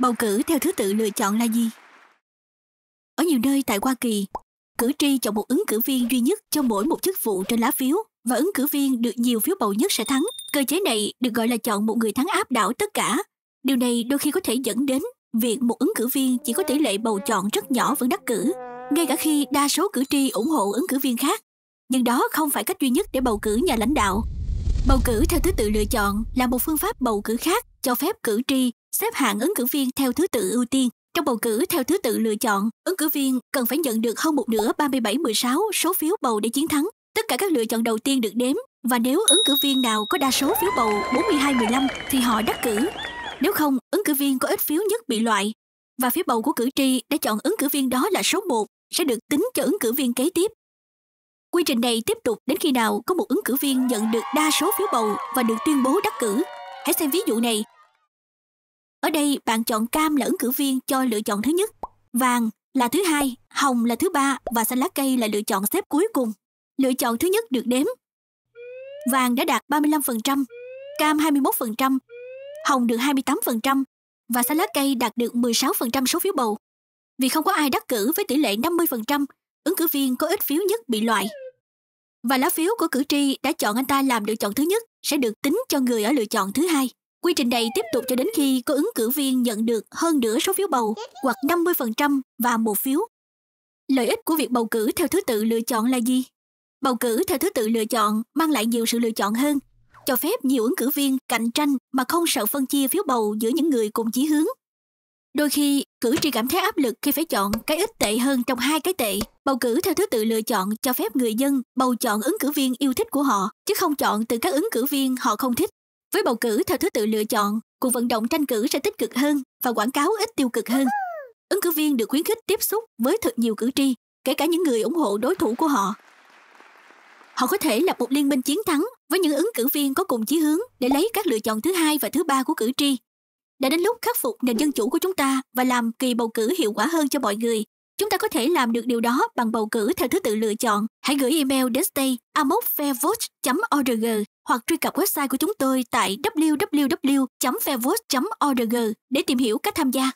Bầu cử theo thứ tự lựa chọn là gì? Ở nhiều nơi tại Hoa Kỳ, cử tri chọn một ứng cử viên duy nhất cho mỗi một chức vụ trên lá phiếu và ứng cử viên được nhiều phiếu bầu nhất sẽ thắng. Cơ chế này được gọi là chọn một người thắng áp đảo tất cả. Điều này đôi khi có thể dẫn đến việc một ứng cử viên chỉ có tỷ lệ bầu chọn rất nhỏ vẫn đắc cử, ngay cả khi đa số cử tri ủng hộ ứng cử viên khác. Nhưng đó không phải cách duy nhất để bầu cử nhà lãnh đạo. Bầu cử theo thứ tự lựa chọn là một phương pháp bầu cử khác cho phép cử tri xếp hạng ứng cử viên theo thứ tự ưu tiên. Trong bầu cử theo thứ tự lựa chọn, ứng cử viên cần phải nhận được hơn một nửa 37-16 số phiếu bầu để chiến thắng. Tất cả các lựa chọn đầu tiên được đếm và nếu ứng cử viên nào có đa số phiếu bầu 42-15 thì họ đắc cử. Nếu không, ứng cử viên có ít phiếu nhất bị loại và phiếu bầu của cử tri đã chọn ứng cử viên đó là số 1 sẽ được tính cho ứng cử viên kế tiếp. Quy trình này tiếp tục đến khi nào có một ứng cử viên nhận được đa số phiếu bầu và được tuyên bố đắc cử. Hãy xem ví dụ này. Ở đây bạn chọn cam là ứng cử viên cho lựa chọn thứ nhất, vàng là thứ hai, hồng là thứ ba và xanh lá cây là lựa chọn xếp cuối cùng. Lựa chọn thứ nhất được đếm. Vàng đã đạt 35%, cam 21%, hồng được 28% và xanh lá cây đạt được 16% số phiếu bầu. Vì không có ai đắc cử với tỷ lệ 50%, ứng cử viên có ít phiếu nhất bị loại và lá phiếu của cử tri đã chọn anh ta làm lựa chọn thứ nhất sẽ được tính cho người ở lựa chọn thứ hai. Quy trình này tiếp tục cho đến khi có ứng cử viên nhận được hơn nửa số phiếu bầu hoặc 50% và một phiếu. Lợi ích của việc bầu cử theo thứ tự lựa chọn là gì? Bầu cử theo thứ tự lựa chọn mang lại nhiều sự lựa chọn hơn, cho phép nhiều ứng cử viên cạnh tranh mà không sợ phân chia phiếu bầu giữa những người cùng chí hướng. Đôi khi, cử tri cảm thấy áp lực khi phải chọn cái ít tệ hơn trong hai cái tệ. Bầu cử theo thứ tự lựa chọn cho phép người dân bầu chọn ứng cử viên yêu thích của họ, chứ không chọn từ các ứng cử viên họ không thích. Với bầu cử theo thứ tự lựa chọn, cuộc vận động tranh cử sẽ tích cực hơn và quảng cáo ít tiêu cực hơn. Ứng cử viên được khuyến khích tiếp xúc với thật nhiều cử tri, kể cả những người ủng hộ đối thủ của họ. Họ có thể lập một liên minh chiến thắng với những ứng cử viên có cùng chí hướng để lấy các lựa chọn thứ hai và thứ ba của cử tri đã đến lúc khắc phục nền dân chủ của chúng ta và làm kỳ bầu cử hiệu quả hơn cho mọi người. Chúng ta có thể làm được điều đó bằng bầu cử theo thứ tự lựa chọn. Hãy gửi email đến stay org hoặc truy cập website của chúng tôi tại www.fairvote.org để tìm hiểu cách tham gia.